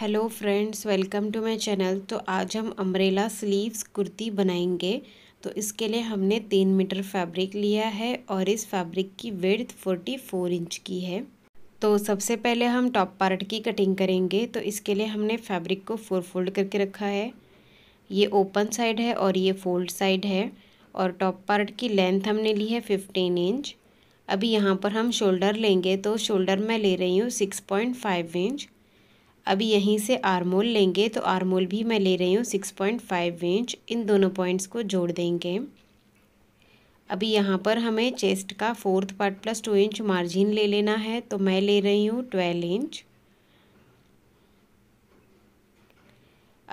hello friends welcome to my channel तो आज हम अम्ब्रेला स्लीव्स कुर्ती बनाएंगे तो इसके लिए हमने तीन मीटर फैब्रिक लिया है और इस फैब्रिक की विड्थ फोर्टी फोर इंच की है तो सबसे पहले हम टॉप पार्ट की कटिंग करेंगे तो इसके लिए हमने फैब्रिक को फोर फोल्ड करके रखा है ये ओपन साइड है और ये फोल्ड साइड है और टॉप पार्ट की लेंथ हमने ली है फिफ्टीन इंच अभी यहाँ पर हम शोल्डर लेंगे तो शोल्डर मैं ले रही हूँ सिक्स पॉइंट फाइव इंच अभी यहीं से आरमोल लेंगे तो आरमोल भी मैं ले रही हूँ सिक्स पॉइंट फाइव इंच इन दोनों पॉइंट्स को जोड़ देंगे अभी यहाँ पर हमें चेस्ट का fourth part plus two inch margin ले लेना है तो मैं ले रही हूँ ट्वेल्व इंच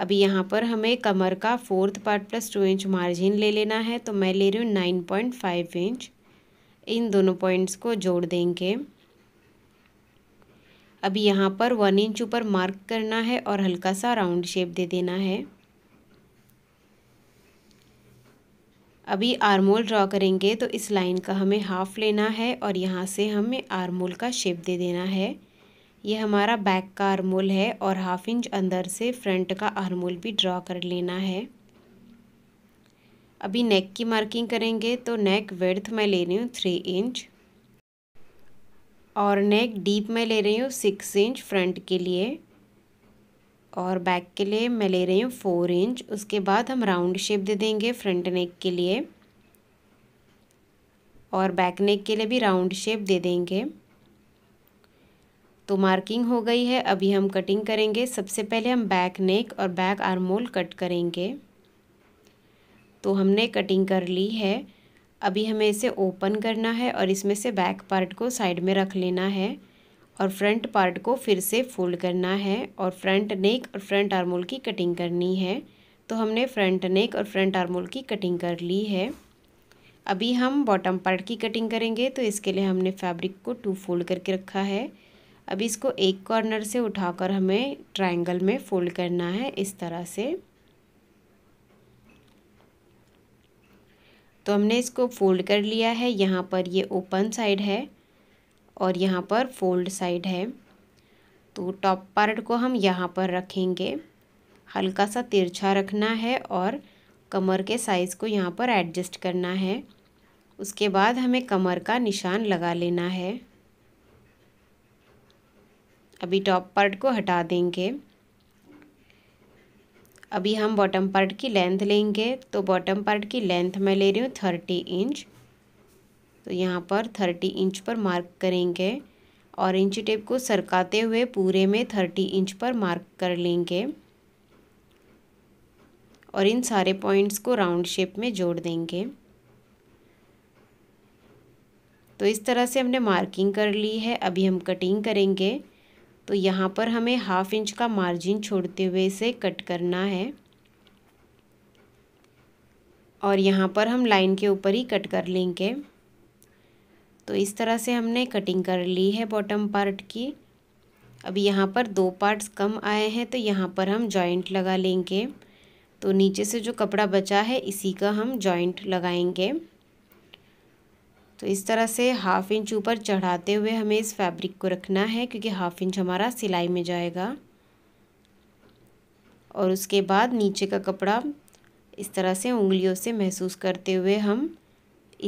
अभी यहाँ पर हमें कमर का fourth part plus two inch margin ले लेना है तो मैं ले रही हूँ नाइन पॉइंट फाइव इंच इन दोनों पॉइंट्स को जोड़ देंगे अभी यहाँ पर वन इंच ऊपर मार्क करना है और हल्का सा राउंड शेप दे देना है अभी आरमोल ड्रॉ करेंगे तो इस लाइन का हमें हाफ लेना है और यहाँ से हमें आरमोल का शेप दे देना है ये हमारा बैक का आरमोल है और हाफ इंच अंदर से फ्रंट का आरमोल भी ड्रॉ कर लेना है अभी नेक की मार्किंग करेंगे तो नेक विड्थ मैं ले रही हूँ थ्री इंच और नेक डीप में ले रही हूँ सिक्स इंच फ्रंट के लिए और बैक के लिए मैं ले रही हूँ फोर इंच उसके बाद हम राउंड शेप दे देंगे फ्रंट नेक के लिए और बैक नेक के लिए भी राउंड शेप दे देंगे तो मार्किंग हो गई है अभी हम कटिंग करेंगे सबसे पहले हम बैक नेक और बैक आर्मोल कट करेंगे तो हमने कटिंग कर ली है अभी हमें इसे ओपन करना है और इसमें से बैक पार्ट को साइड में रख लेना है और फ्रंट पार्ट को फिर से फोल्ड करना है और फ्रंट नेक और फ्रंट आर्मोल की कटिंग करनी है तो हमने फ्रंट नेक और फ्रंट आर्मोल की कटिंग कर ली है अभी हम बॉटम पार्ट की कटिंग करेंगे तो इसके लिए हमने फैब्रिक को टू फोल्ड करके रखा है अभी इसको एक कॉर्नर से उठाकर हमें ट्रायंगल में फ़ोल्ड करना है इस तरह से तो हमने इसको फोल्ड कर लिया है यहाँ पर ये ओपन साइड है और यहाँ पर फोल्ड साइड है तो टॉप पार्ट को हम यहाँ पर रखेंगे हल्का सा तिरछा रखना है और कमर के साइज़ को यहाँ पर एडजस्ट करना है उसके बाद हमें कमर का निशान लगा लेना है अभी टॉप पार्ट को हटा देंगे अभी हम बॉटम पार्ट की लेंथ लेंगे तो बॉटम पार्ट की लेंथ मैं ले रही हूँ थर्टी इंच तो यहाँ पर थर्टी इंच पर मार्क करेंगे और इंच टेप को सरकाते हुए पूरे में थर्टी इंच पर मार्क कर लेंगे और इन सारे पॉइंट्स को राउंड शेप में जोड़ देंगे तो इस तरह से हमने मार्किंग कर ली है अभी हम कटिंग करेंगे तो यहाँ पर हमें हाफ इंच का मार्जिन छोड़ते हुए इसे कट करना है और यहाँ पर हम लाइन के ऊपर ही कट कर लेंगे तो इस तरह से हमने कटिंग कर ली है बॉटम पार्ट की अब यहाँ पर दो पार्ट्स कम आए हैं तो यहाँ पर हम जॉइंट लगा लेंगे तो नीचे से जो कपड़ा बचा है इसी का हम जॉइंट लगाएंगे तो इस तरह से हाफ इंच ऊपर चढ़ाते हुए हमें इस फैब्रिक को रखना है क्योंकि हाफ इंच हमारा सिलाई में जाएगा और उसके बाद नीचे का कपड़ा इस तरह से उंगलियों से महसूस करते हुए हम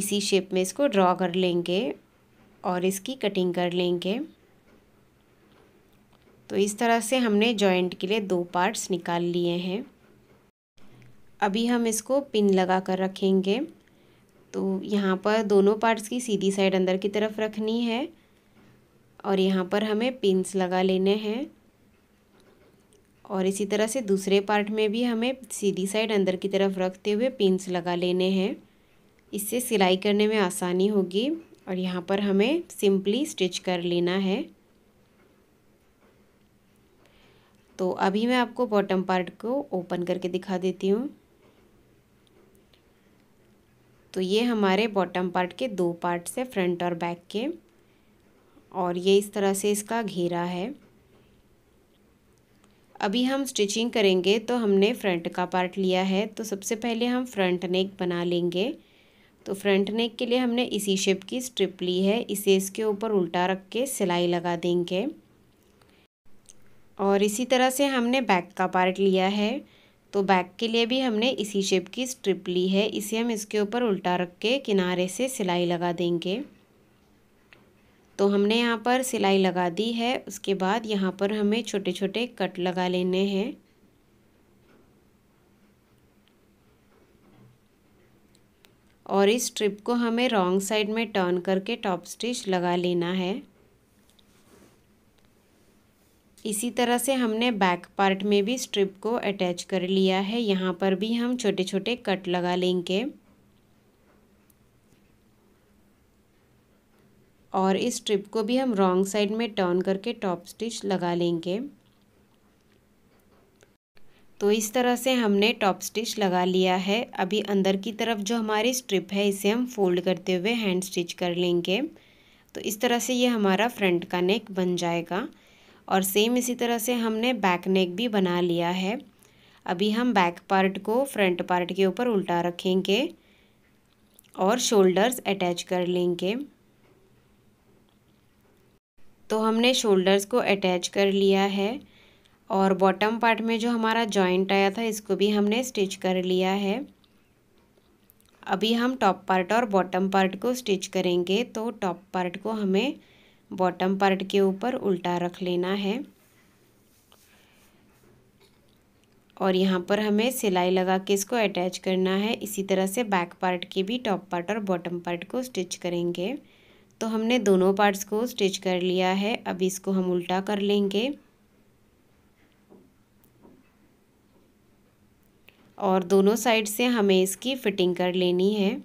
इसी शेप में इसको ड्रॉ कर लेंगे और इसकी कटिंग कर लेंगे तो इस तरह से हमने जॉइंट के लिए दो पार्ट्स निकाल लिए हैं अभी हम इसको पिन लगा कर रखेंगे तो यहाँ पर दोनों पार्ट्स की सीधी साइड अंदर की तरफ रखनी है और यहाँ पर हमें पिंस लगा लेने हैं और इसी तरह से दूसरे पार्ट में भी हमें सीधी साइड अंदर की तरफ रखते हुए पिंस लगा लेने हैं इससे सिलाई करने में आसानी होगी और यहाँ पर हमें सिंपली स्टिच कर लेना है तो अभी मैं आपको बॉटम पार्ट को ओपन करके दिखा देती हूँ तो ये हमारे बॉटम पार्ट के दो पार्ट से फ्रंट और बैक के और ये इस तरह से इसका घेरा है अभी हम स्टिचिंग करेंगे तो हमने फ्रंट का पार्ट लिया है तो सबसे पहले हम फ्रंट नेक बना लेंगे तो फ्रंट नेक के लिए हमने इसी शेप की स्ट्रिप ली है इसे इसके ऊपर उल्टा रख के सिलाई लगा देंगे और इसी तरह से हमने बैक का पार्ट लिया है तो बैक के लिए भी हमने इसी शेप की स्ट्रिप ली है इसे हम इसके ऊपर उल्टा रख के किनारे से सिलाई लगा देंगे तो हमने यहाँ पर सिलाई लगा दी है उसके बाद यहाँ पर हमें छोटे छोटे कट लगा लेने हैं और इस स्ट्रिप को हमें रॉन्ग साइड में टर्न करके टॉप स्टिच लगा लेना है इसी तरह से हमने बैक पार्ट में भी स्ट्रिप को अटैच कर लिया है यहाँ पर भी हम छोटे छोटे कट लगा लेंगे और इस स्ट्रिप को भी हम रॉन्ग साइड में टर्न करके टॉप स्टिच लगा लेंगे तो इस तरह से हमने टॉप स्टिच लगा लिया है अभी अंदर की तरफ जो हमारी स्ट्रिप है इसे हम फोल्ड करते हुए हैंड स्टिच कर लेंगे तो इस तरह से ये हमारा फ्रंट का नेक बन जाएगा और सेम इसी तरह से हमने बैक नेक भी बना लिया है अभी हम बैक पार्ट को फ्रंट पार्ट के ऊपर उल्टा रखेंगे और शोल्डर्स अटैच कर लेंगे तो हमने शोल्डर्स को अटैच कर लिया है और बॉटम पार्ट में जो हमारा जॉइंट आया था इसको भी हमने स्टिच कर लिया है अभी हम टॉप पार्ट और बॉटम पार्ट को स्टिच करेंगे तो टॉप पार्ट को हमें बॉटम पार्ट के ऊपर उल्टा रख लेना है और यहाँ पर हमें सिलाई लगा के इसको अटैच करना है इसी तरह से बैक पार्ट के भी टॉप पार्ट और बॉटम पार्ट को स्टिच करेंगे तो हमने दोनों पार्ट्स को स्टिच कर लिया है अब इसको हम उल्टा कर लेंगे और दोनों साइड से हमें इसकी फिटिंग कर लेनी है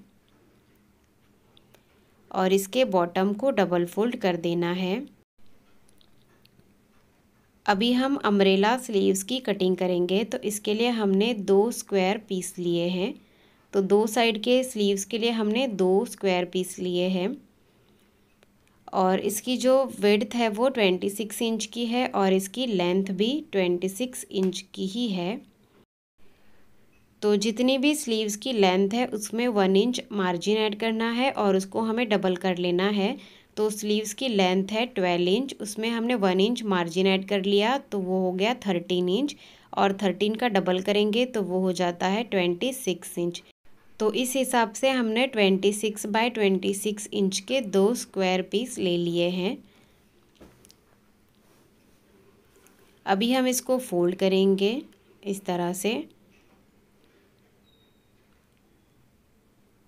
और इसके बॉटम को डबल फोल्ड कर देना है अभी हम अम्ब्रेला स्लीव्स की कटिंग करेंगे तो इसके लिए हमने दो स्क्वायर पीस लिए हैं तो दो साइड के स्लीव्स के लिए हमने दो स्क्वायर पीस लिए हैं और इसकी जो वेड्थ है वो ट्वेंटी सिक्स इंच की है और इसकी लेंथ भी ट्वेंटी सिक्स इंच की ही है तो जितनी भी स्लीव्स की लेंथ है उसमें वन इंच मार्जिन ऐड करना है और उसको हमें डबल कर लेना है तो स्लीव्स की लेंथ है ट्वेल्व इंच उसमें हमने वन इंच मार्जिन ऐड कर लिया तो वो हो गया थर्टीन इंच और थर्टीन का डबल करेंगे तो वो हो जाता है ट्वेंटी सिक्स इंच तो इस हिसाब से हमने twenty six by twenty six inch के दो स्क्वायर पीस ले लिए हैं अभी हम इसको फोल्ड करेंगे इस तरह से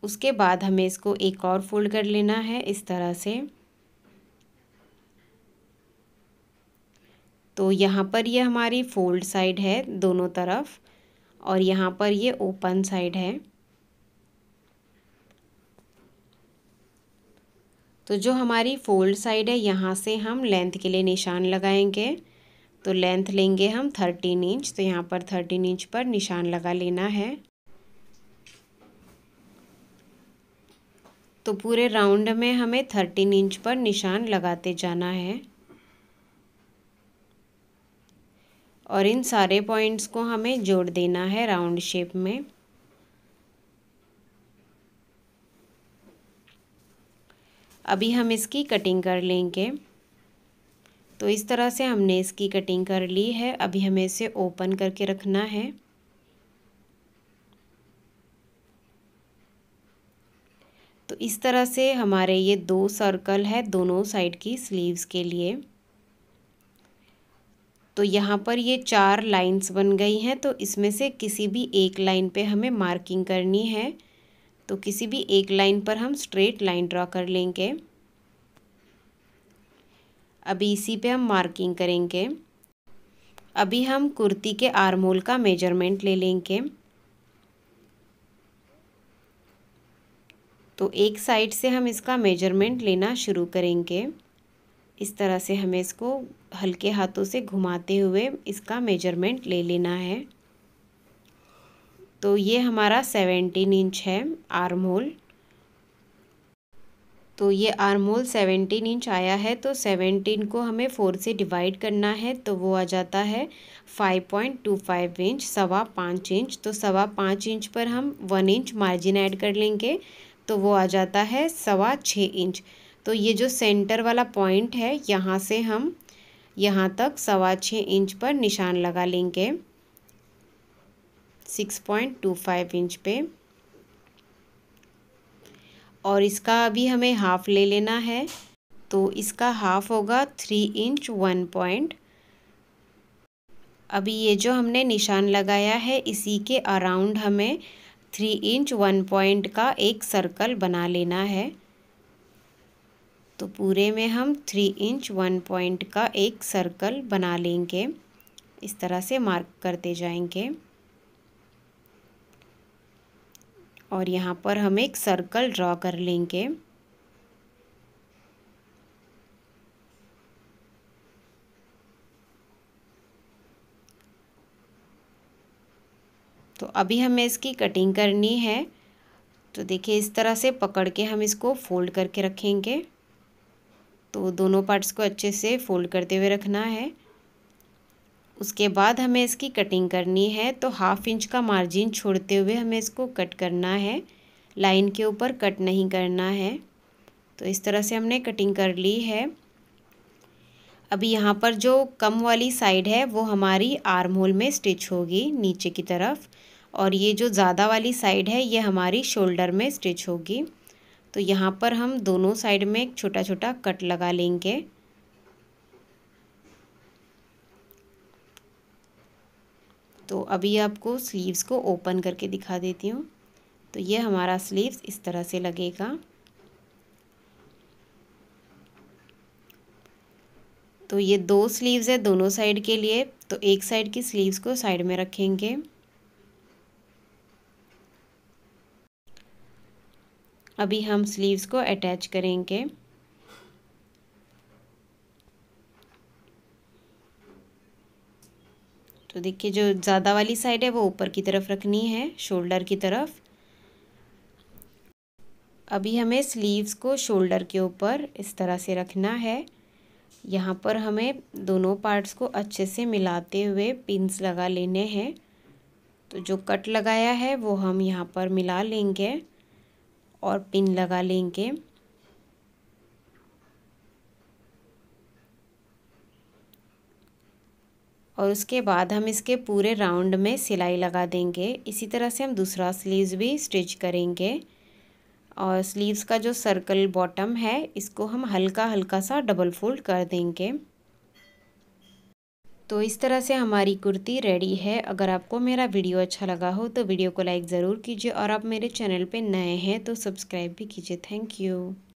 उसके बाद हमें इसको एक और फोल्ड कर लेना है इस तरह से तो यहाँ पर ये यह हमारी फोल्ड साइड है दोनों तरफ और यहाँ पर ये ओपन साइड है तो जो हमारी फोल्ड साइड है यहाँ से हम लेंथ के लिए निशान लगाएंगे तो लेंथ लेंगे हम थर्टीन इंच तो यहाँ पर थर्टीन इंच पर निशान लगा लेना है तो पूरे राउंड में हमें थर्टीन इंच पर निशान लगाते जाना है और इन सारे पॉइंट्स को हमें जोड़ देना है राउंड शेप में अभी हम इसकी कटिंग कर लेंगे तो इस तरह से हमने इसकी कटिंग कर ली है अभी हमें इसे ओपन करके रखना है तो इस तरह से हमारे ये दो सर्कल है दोनों साइड की स्लीव्स के लिए तो यहाँ पर ये चार लाइंस बन गई हैं तो इसमें से किसी भी एक लाइन पे हमें मार्किंग करनी है तो किसी भी एक लाइन पर हम स्ट्रेट लाइन ड्रॉ कर लेंगे अभी इसी पे हम मार्किंग करेंगे अभी हम कुर्ती के आर्मोल का मेजरमेंट ले लेंगे तो एक साइड से हम इसका मेजरमेंट लेना शुरू करेंगे इस तरह से हमें इसको हल्के हाथों से घुमाते हुए इसका मेजरमेंट ले लेना है तो ये हमारा सेवेंटीन इंच है आर्म होल तो ये आर्म होल सेवेंटीन इंच आया है तो सेवेंटीन को हमें फ़ोर से डिवाइड करना है तो वो आ जाता है five point two five inch सवा पाँच इंच तो सवा पाँच इंच पर हम वन इंच मार्जिन ऐड कर लेंगे तो वो आ जाता है सवा छः इंच तो ये जो सेंटर वाला पॉइंट है यहाँ से हम यहाँ तक सवा छः इंच पर निशान लगा लेंगे six point two five inch पे और इसका अभी हमें हाफ ले लेना है तो इसका हाफ होगा थ्री इंच वन पॉइंट अभी ये जो हमने निशान लगाया है इसी के अराउंड हमें थ्री इंच वन पॉइंट का एक सर्कल बना लेना है तो पूरे में हम थ्री इंच वन पॉइंट का एक सर्कल बना लेंगे इस तरह से मार्क करते जाएंगे और यहाँ पर हम एक सर्कल ड्रॉ कर लेंगे तो अभी हमें इसकी कटिंग करनी है तो देखिए इस तरह से पकड़ के हम इसको फोल्ड करके रखेंगे तो दोनों पार्ट्स को अच्छे से फोल्ड करते हुए रखना है उसके बाद हमें इसकी कटिंग करनी है तो हाफ इंच का मार्जिन छोड़ते हुए हमें इसको कट करना है लाइन के ऊपर कट नहीं करना है तो इस तरह से हमने कटिंग कर ली है अभी यहाँ पर जो कम वाली साइड है वो हमारी आर्म होल में स्टिच होगी नीचे की तरफ और ये जो ज़्यादा वाली साइड है ये हमारी शोल्डर में स्टिच होगी तो यहाँ पर हम दोनों साइड में एक छोटा छोटा कट लगा लेंगे तो अभी आपको स्लीव्स को ओपन करके दिखा देती हूँ तो ये हमारा स्लीव्स इस तरह से लगेगा तो ये दो स्लीव्स है दोनों साइड के लिए तो एक साइड की स्लीव्स को साइड में रखेंगे अभी हम स्लीव्स को अटैच करेंगे तो देखिए जो ज़्यादा वाली साइड है वो ऊपर की तरफ रखनी है शोल्डर की तरफ अभी हमें स्लीव्स को शोल्डर के ऊपर इस तरह से रखना है यहाँ पर हमें दोनों पार्ट्स को अच्छे से मिलाते हुए पिंस लगा लेने हैं तो जो कट लगाया है वो हम यहाँ पर मिला लेंगे और पिन लगा लेंगे और उसके बाद हम इसके पूरे राउंड में सिलाई लगा देंगे इसी तरह से हम दूसरा स्लीव्स भी स्टिच करेंगे और स्लीव्स का जो सर्कल बॉटम है इसको हम हल्का हल्का सा डबल फोल्ड कर देंगे तो इस तरह से हमारी कुर्ती रेडी है अगर आपको मेरा वीडियो अच्छा लगा हो तो वीडियो को लाइक ज़रूर कीजिए और आप मेरे चैनल पे नए हैं तो सब्सक्राइब भी कीजिए थैंक यू